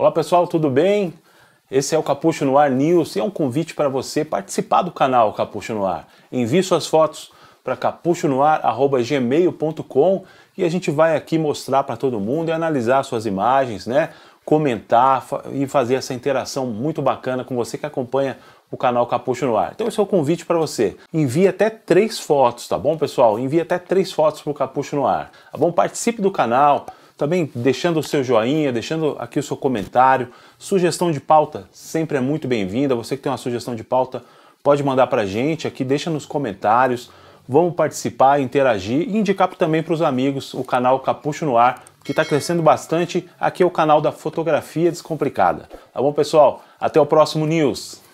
Olá pessoal, tudo bem? Esse é o Capucho no Ar News e é um convite para você participar do canal Capucho no Ar. Envie suas fotos para capuchonoar.gmail.com e a gente vai aqui mostrar para todo mundo e analisar suas imagens, né? Comentar e fazer essa interação muito bacana com você que acompanha o canal Capucho no Ar. Então esse é o convite para você. Envie até três fotos, tá bom, pessoal? Envie até três fotos para o Capucho no Ar, tá bom? Participe do canal, também deixando o seu joinha, deixando aqui o seu comentário. Sugestão de pauta sempre é muito bem-vinda. Você que tem uma sugestão de pauta, pode mandar para a gente aqui, deixa nos comentários. Vamos participar, interagir e indicar também para os amigos o canal Capucho no Ar, que está crescendo bastante. Aqui é o canal da Fotografia Descomplicada. Tá bom, pessoal? Até o próximo News!